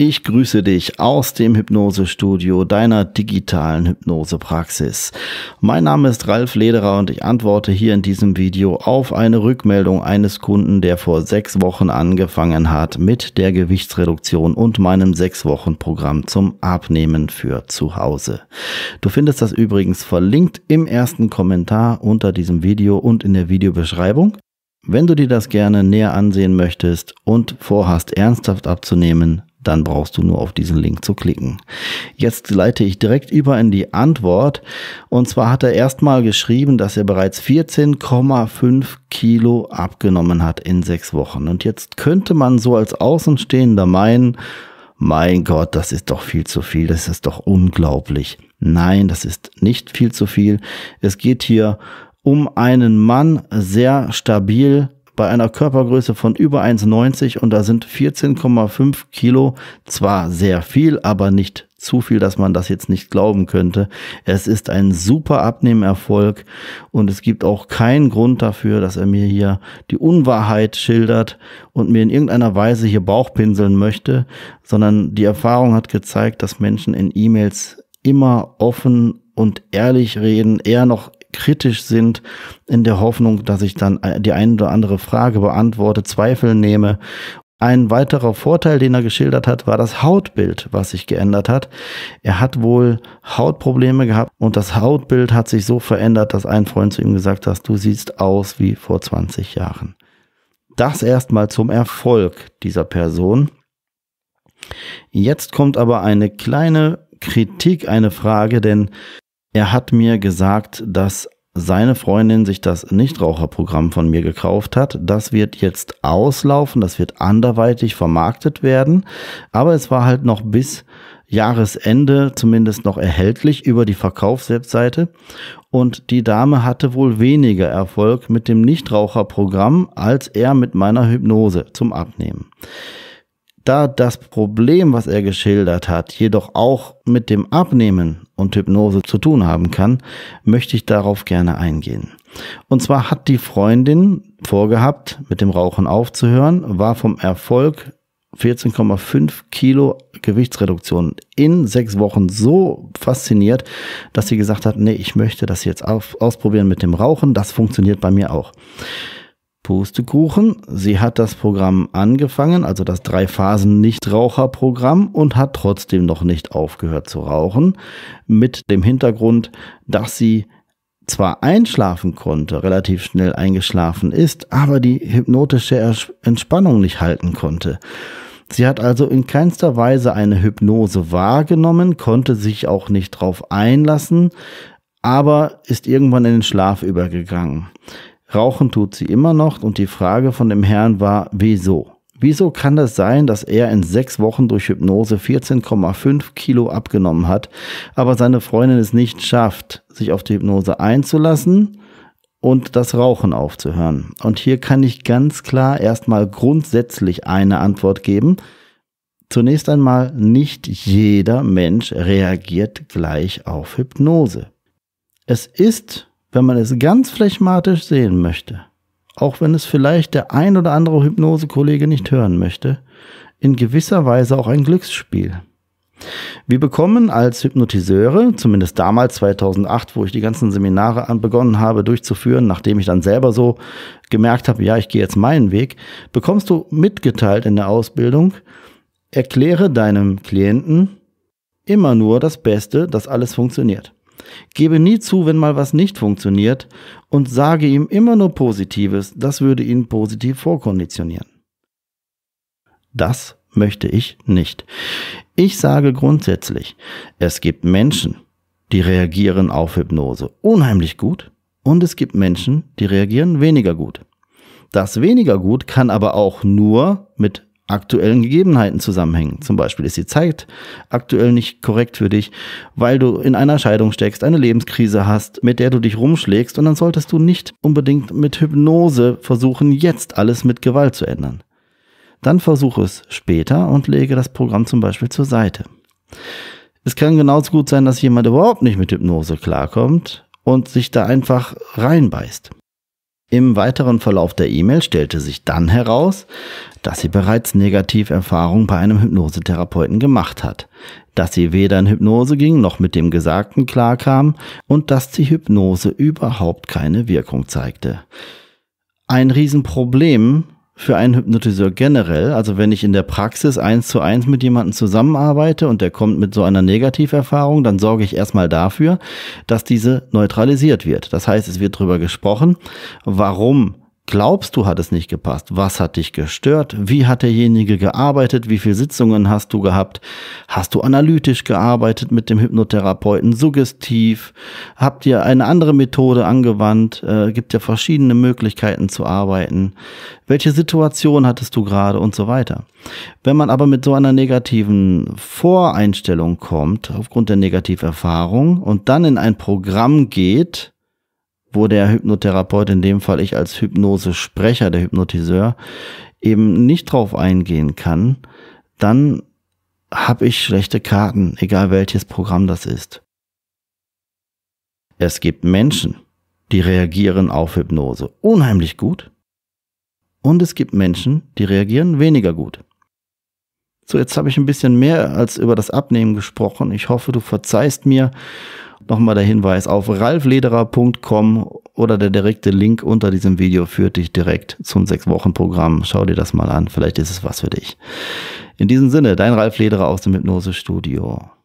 Ich grüße dich aus dem Hypnosestudio deiner digitalen Hypnosepraxis. Mein Name ist Ralf Lederer und ich antworte hier in diesem Video auf eine Rückmeldung eines Kunden, der vor sechs Wochen angefangen hat mit der Gewichtsreduktion und meinem sechs Wochen Programm zum Abnehmen für zu Hause. Du findest das übrigens verlinkt im ersten Kommentar unter diesem Video und in der Videobeschreibung. Wenn du dir das gerne näher ansehen möchtest und vorhast, ernsthaft abzunehmen, dann brauchst du nur auf diesen Link zu klicken. Jetzt leite ich direkt über in die Antwort. Und zwar hat er erstmal geschrieben, dass er bereits 14,5 Kilo abgenommen hat in sechs Wochen. Und jetzt könnte man so als Außenstehender meinen, mein Gott, das ist doch viel zu viel, das ist doch unglaublich. Nein, das ist nicht viel zu viel. Es geht hier um einen Mann sehr stabil bei einer Körpergröße von über 1,90 und da sind 14,5 Kilo zwar sehr viel, aber nicht zu viel, dass man das jetzt nicht glauben könnte. Es ist ein super Abnehmerfolg und es gibt auch keinen Grund dafür, dass er mir hier die Unwahrheit schildert und mir in irgendeiner Weise hier Bauchpinseln möchte, sondern die Erfahrung hat gezeigt, dass Menschen in E-Mails immer offen und ehrlich reden, eher noch kritisch sind, in der Hoffnung, dass ich dann äh, die eine oder andere Frage beantworte, Zweifel nehme ein weiterer Vorteil, den er geschildert hat, war das Hautbild, was sich geändert hat. Er hat wohl Hautprobleme gehabt und das Hautbild hat sich so verändert, dass ein Freund zu ihm gesagt hat, du siehst aus wie vor 20 Jahren. Das erstmal zum Erfolg dieser Person. Jetzt kommt aber eine kleine Kritik, eine Frage, denn er hat mir gesagt, dass seine Freundin sich das Nichtraucherprogramm von mir gekauft hat. Das wird jetzt auslaufen, das wird anderweitig vermarktet werden. Aber es war halt noch bis Jahresende zumindest noch erhältlich über die Verkaufswebseite. Und die Dame hatte wohl weniger Erfolg mit dem Nichtraucherprogramm als er mit meiner Hypnose zum Abnehmen. Da das Problem, was er geschildert hat, jedoch auch mit dem Abnehmen und Hypnose zu tun haben kann, möchte ich darauf gerne eingehen. Und zwar hat die Freundin vorgehabt, mit dem Rauchen aufzuhören, war vom Erfolg 14,5 Kilo Gewichtsreduktion in sechs Wochen so fasziniert, dass sie gesagt hat, nee, ich möchte das jetzt auf, ausprobieren mit dem Rauchen, das funktioniert bei mir auch. Pustekuchen. Sie hat das Programm angefangen, also das drei phasen nichtraucher programm und hat trotzdem noch nicht aufgehört zu rauchen. Mit dem Hintergrund, dass sie zwar einschlafen konnte, relativ schnell eingeschlafen ist, aber die hypnotische Entspannung nicht halten konnte. Sie hat also in keinster Weise eine Hypnose wahrgenommen, konnte sich auch nicht drauf einlassen, aber ist irgendwann in den Schlaf übergegangen. Rauchen tut sie immer noch und die Frage von dem Herrn war, wieso? Wieso kann das sein, dass er in sechs Wochen durch Hypnose 14,5 Kilo abgenommen hat, aber seine Freundin es nicht schafft, sich auf die Hypnose einzulassen und das Rauchen aufzuhören? Und hier kann ich ganz klar erstmal grundsätzlich eine Antwort geben. Zunächst einmal, nicht jeder Mensch reagiert gleich auf Hypnose. Es ist wenn man es ganz phlegmatisch sehen möchte, auch wenn es vielleicht der ein oder andere Hypnosekollege nicht hören möchte, in gewisser Weise auch ein Glücksspiel. Wir bekommen als Hypnotiseure, zumindest damals 2008, wo ich die ganzen Seminare an, begonnen habe durchzuführen, nachdem ich dann selber so gemerkt habe, ja, ich gehe jetzt meinen Weg, bekommst du mitgeteilt in der Ausbildung, erkläre deinem Klienten immer nur das Beste, dass alles funktioniert. Gebe nie zu, wenn mal was nicht funktioniert und sage ihm immer nur Positives, das würde ihn positiv vorkonditionieren. Das möchte ich nicht. Ich sage grundsätzlich, es gibt Menschen, die reagieren auf Hypnose unheimlich gut und es gibt Menschen, die reagieren weniger gut. Das weniger gut kann aber auch nur mit aktuellen Gegebenheiten zusammenhängen. Zum Beispiel ist die Zeit aktuell nicht korrekt für dich, weil du in einer Scheidung steckst, eine Lebenskrise hast, mit der du dich rumschlägst und dann solltest du nicht unbedingt mit Hypnose versuchen, jetzt alles mit Gewalt zu ändern. Dann versuche es später und lege das Programm zum Beispiel zur Seite. Es kann genauso gut sein, dass jemand überhaupt nicht mit Hypnose klarkommt und sich da einfach reinbeißt. Im weiteren Verlauf der E-Mail stellte sich dann heraus, dass sie bereits Negativerfahrungen bei einem Hypnosetherapeuten gemacht hat, dass sie weder in Hypnose ging noch mit dem Gesagten klarkam und dass die Hypnose überhaupt keine Wirkung zeigte. Ein Riesenproblem für einen Hypnotiseur generell, also wenn ich in der Praxis eins zu eins mit jemandem zusammenarbeite und der kommt mit so einer Negativerfahrung, dann sorge ich erstmal dafür, dass diese neutralisiert wird. Das heißt, es wird darüber gesprochen, warum glaubst, du hat es nicht gepasst. Was hat dich gestört? Wie hat derjenige gearbeitet? Wie viele Sitzungen hast du gehabt? Hast du analytisch gearbeitet mit dem Hypnotherapeuten? Suggestiv? Habt ihr eine andere Methode angewandt? Äh, gibt ja verschiedene Möglichkeiten zu arbeiten. Welche Situation hattest du gerade und so weiter? Wenn man aber mit so einer negativen Voreinstellung kommt, aufgrund der Negativerfahrung und dann in ein Programm geht, wo der Hypnotherapeut, in dem Fall ich als Hypnosesprecher, der Hypnotiseur, eben nicht drauf eingehen kann, dann habe ich schlechte Karten, egal welches Programm das ist. Es gibt Menschen, die reagieren auf Hypnose unheimlich gut und es gibt Menschen, die reagieren weniger gut. So, jetzt habe ich ein bisschen mehr als über das Abnehmen gesprochen. Ich hoffe, du verzeihst mir Nochmal der Hinweis auf ralflederer.com oder der direkte Link unter diesem Video führt dich direkt zum sechs wochen programm Schau dir das mal an, vielleicht ist es was für dich. In diesem Sinne, dein Ralf Lederer aus dem Hypnosestudio. studio